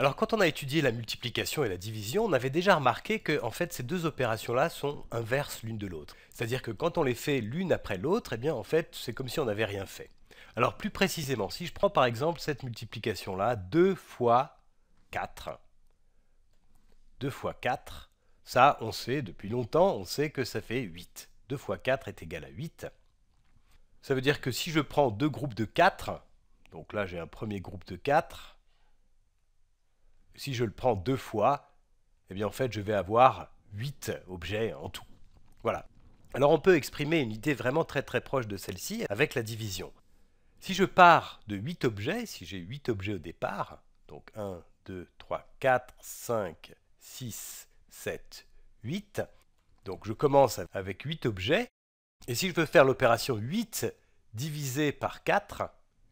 Alors quand on a étudié la multiplication et la division, on avait déjà remarqué que en fait ces deux opérations-là sont inverses l'une de l'autre. C'est-à-dire que quand on les fait l'une après l'autre, eh bien en fait c'est comme si on n'avait rien fait. Alors plus précisément, si je prends par exemple cette multiplication-là, 2 fois 4, 2 fois 4, ça on sait depuis longtemps, on sait que ça fait 8. 2 fois 4 est égal à 8. Ça veut dire que si je prends deux groupes de 4, donc là j'ai un premier groupe de 4, si je le prends deux fois, eh bien en fait je vais avoir 8 objets en tout. Voilà. Alors on peut exprimer une idée vraiment très très proche de celle-ci avec la division. Si je pars de 8 objets, si j'ai 8 objets au départ, donc 1, 2, 3, 4, 5, 6, 7, 8, donc je commence avec 8 objets, et si je veux faire l'opération 8 divisé par 4,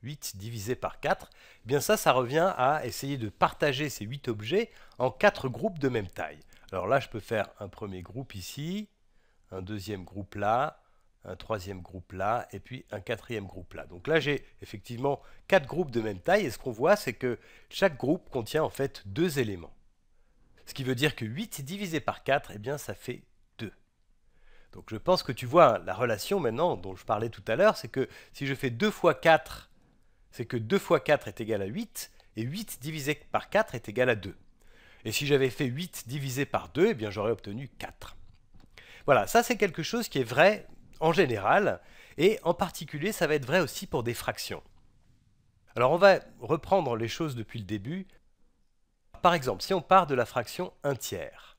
8 divisé par 4, eh bien ça, ça revient à essayer de partager ces 8 objets en 4 groupes de même taille. Alors là, je peux faire un premier groupe ici, un deuxième groupe là, un troisième groupe là, et puis un quatrième groupe là. Donc là, j'ai effectivement 4 groupes de même taille, et ce qu'on voit, c'est que chaque groupe contient en fait deux éléments. Ce qui veut dire que 8 divisé par 4, eh bien, ça fait 2. Donc je pense que tu vois la relation maintenant dont je parlais tout à l'heure, c'est que si je fais 2 fois 4 c'est que 2 fois 4 est égal à 8, et 8 divisé par 4 est égal à 2. Et si j'avais fait 8 divisé par 2, eh bien j'aurais obtenu 4. Voilà, ça c'est quelque chose qui est vrai en général, et en particulier ça va être vrai aussi pour des fractions. Alors on va reprendre les choses depuis le début. Par exemple, si on part de la fraction 1 tiers,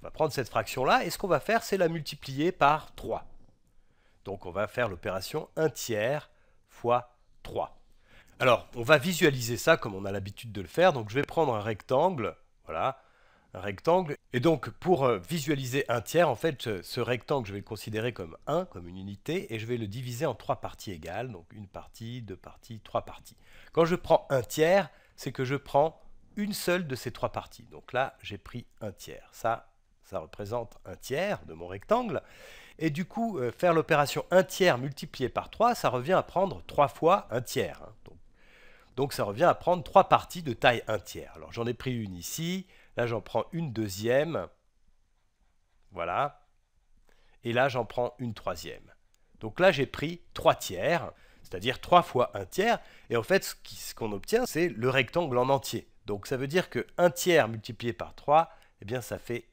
on va prendre cette fraction-là, et ce qu'on va faire, c'est la multiplier par 3. Donc on va faire l'opération 1 tiers fois 3. Alors, on va visualiser ça comme on a l'habitude de le faire. Donc, je vais prendre un rectangle. Voilà, un rectangle. Et donc, pour euh, visualiser un tiers, en fait, euh, ce rectangle, je vais le considérer comme 1, comme une unité, et je vais le diviser en trois parties égales. Donc, une partie, deux parties, trois parties. Quand je prends un tiers, c'est que je prends une seule de ces trois parties. Donc là, j'ai pris un tiers. Ça, ça représente un tiers de mon rectangle. Et du coup, euh, faire l'opération un tiers multiplié par 3, ça revient à prendre trois fois un tiers. Hein. Donc ça revient à prendre trois parties de taille 1 tiers. Alors j'en ai pris une ici, là j'en prends une deuxième, voilà, et là j'en prends une troisième. Donc là j'ai pris 3 tiers, c'est-à-dire 3 fois 1 tiers, et en fait ce qu'on obtient c'est le rectangle en entier. Donc ça veut dire que 1 tiers multiplié par 3, eh bien ça fait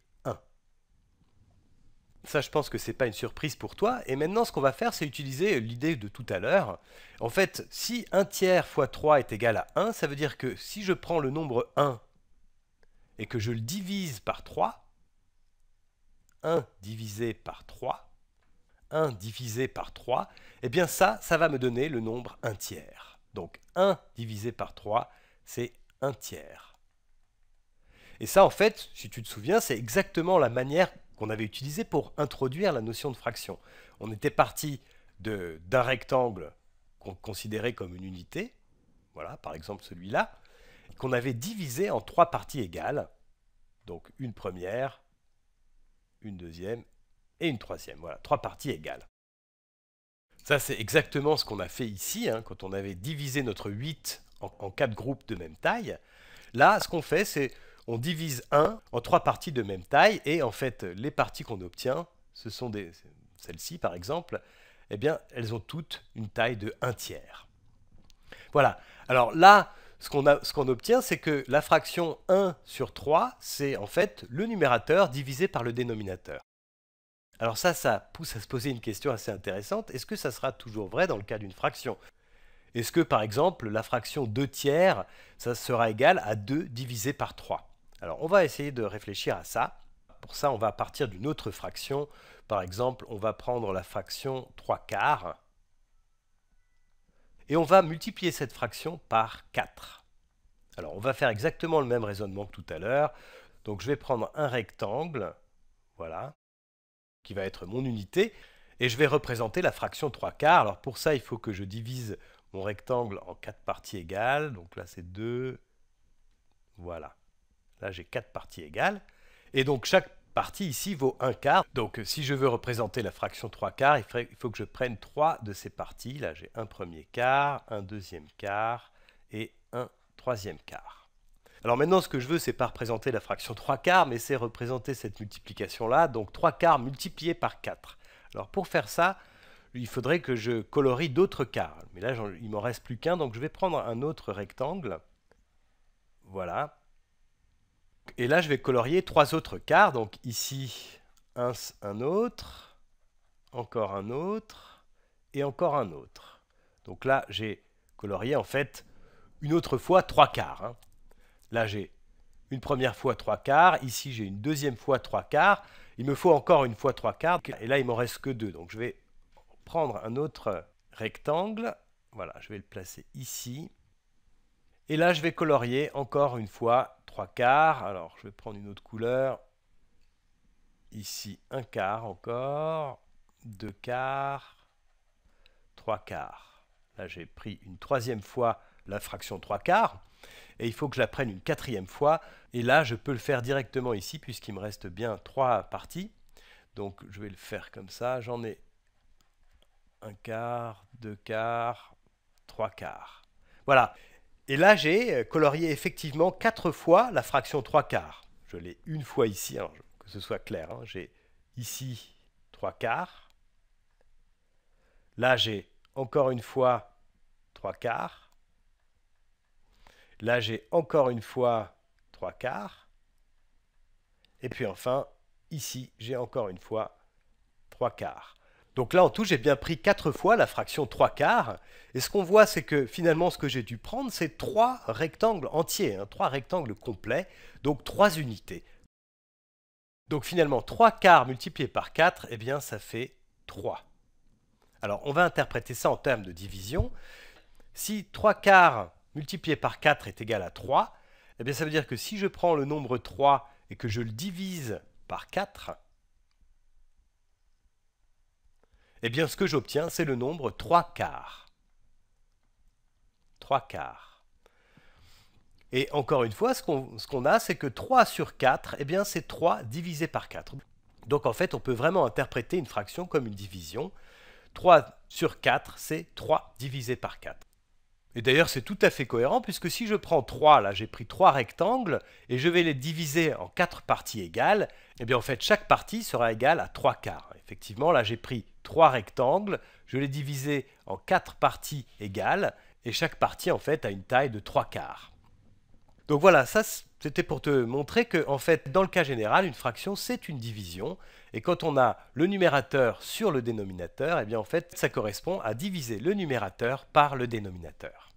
ça, je pense que c'est pas une surprise pour toi. Et maintenant, ce qu'on va faire, c'est utiliser l'idée de tout à l'heure. En fait, si 1 tiers fois 3 est égal à 1, ça veut dire que si je prends le nombre 1 et que je le divise par 3, 1 divisé par 3, 1 divisé par 3, eh bien ça, ça va me donner le nombre 1 tiers. Donc 1 divisé par 3, c'est 1 tiers. Et ça, en fait, si tu te souviens, c'est exactement la manière avait utilisé pour introduire la notion de fraction. On était parti d'un rectangle qu'on considérait comme une unité, voilà, par exemple celui-là, qu'on avait divisé en trois parties égales, donc une première, une deuxième et une troisième, voilà, trois parties égales. Ça, c'est exactement ce qu'on a fait ici, hein, quand on avait divisé notre 8 en quatre groupes de même taille. Là, ce qu'on fait, c'est on divise 1 en trois parties de même taille, et en fait, les parties qu'on obtient, ce sont celles-ci par exemple, eh bien, elles ont toutes une taille de 1 tiers. Voilà. Alors là, ce qu'on obtient, c'est que la fraction 1 sur 3, c'est en fait le numérateur divisé par le dénominateur. Alors ça, ça pousse à se poser une question assez intéressante. Est-ce que ça sera toujours vrai dans le cas d'une fraction Est-ce que, par exemple, la fraction 2 tiers, ça sera égal à 2 divisé par 3 alors on va essayer de réfléchir à ça. Pour ça, on va partir d'une autre fraction. Par exemple, on va prendre la fraction 3 quarts et on va multiplier cette fraction par 4. Alors on va faire exactement le même raisonnement que tout à l'heure. Donc je vais prendre un rectangle, voilà, qui va être mon unité, et je vais représenter la fraction 3 quarts. Alors pour ça, il faut que je divise mon rectangle en quatre parties égales. Donc là, c'est 2, voilà. Là, j'ai quatre parties égales. Et donc, chaque partie ici vaut un quart. Donc, euh, si je veux représenter la fraction 3 quarts, il, faut que je prenne trois de ces parties. Là, j'ai un premier quart, un deuxième quart et un troisième quart. Alors maintenant, ce que je veux, c'est pas représenter la fraction 3 quarts, mais c'est représenter cette multiplication-là. Donc 3 quarts multiplié par 4. Alors pour faire ça, il faudrait que je colorie d'autres quarts. Mais là, il m'en reste plus qu'un, donc je vais prendre un autre rectangle. Voilà. Et là, je vais colorier trois autres quarts. Donc ici, un, autre, encore un autre, et encore un autre. Donc là, j'ai colorié en fait une autre fois trois quarts. Hein. Là, j'ai une première fois trois quarts. Ici, j'ai une deuxième fois trois quarts. Il me faut encore une fois trois quarts. Et là, il m'en reste que deux. Donc je vais prendre un autre rectangle. Voilà, je vais le placer ici. Et là, je vais colorier encore une fois trois quarts. Alors, je vais prendre une autre couleur. Ici, un quart encore. Deux quarts. Trois quarts. Là, j'ai pris une troisième fois la fraction trois quarts. Et il faut que je la prenne une quatrième fois. Et là, je peux le faire directement ici, puisqu'il me reste bien trois parties. Donc, je vais le faire comme ça. J'en ai un quart, deux quarts, trois quarts. Voilà. Et là, j'ai euh, colorié effectivement quatre fois la fraction 3 quarts. Je l'ai une fois ici, hein, que ce soit clair. Hein. J'ai ici trois quarts. Là, j'ai encore une fois trois quarts. Là, j'ai encore une fois trois quarts. Et puis enfin, ici, j'ai encore une fois trois quarts. Donc là, en tout, j'ai bien pris 4 fois la fraction 3 quarts. Et ce qu'on voit, c'est que finalement, ce que j'ai dû prendre, c'est 3 rectangles entiers, 3 hein, rectangles complets, donc 3 unités. Donc finalement, 3 quarts multiplié par 4, eh bien, ça fait 3. Alors, on va interpréter ça en termes de division. Si 3 quarts multiplié par 4 est égal à 3, eh bien, ça veut dire que si je prends le nombre 3 et que je le divise par 4, eh bien ce que j'obtiens, c'est le nombre 3 quarts. 3 quarts. Et encore une fois, ce qu'on ce a, c'est que 3 sur 4, eh bien c'est 3 divisé par 4. Donc en fait, on peut vraiment interpréter une fraction comme une division. 3 sur 4, c'est 3 divisé par 4. Et d'ailleurs, c'est tout à fait cohérent, puisque si je prends 3, là j'ai pris 3 rectangles, et je vais les diviser en 4 parties égales, et eh bien en fait chaque partie sera égale à 3 quarts. Effectivement, là j'ai pris trois rectangles, je les divisé en quatre parties égales, et chaque partie en fait a une taille de trois quarts. Donc voilà, ça c'était pour te montrer que en fait dans le cas général, une fraction c'est une division, et quand on a le numérateur sur le dénominateur, et eh bien en fait ça correspond à diviser le numérateur par le dénominateur.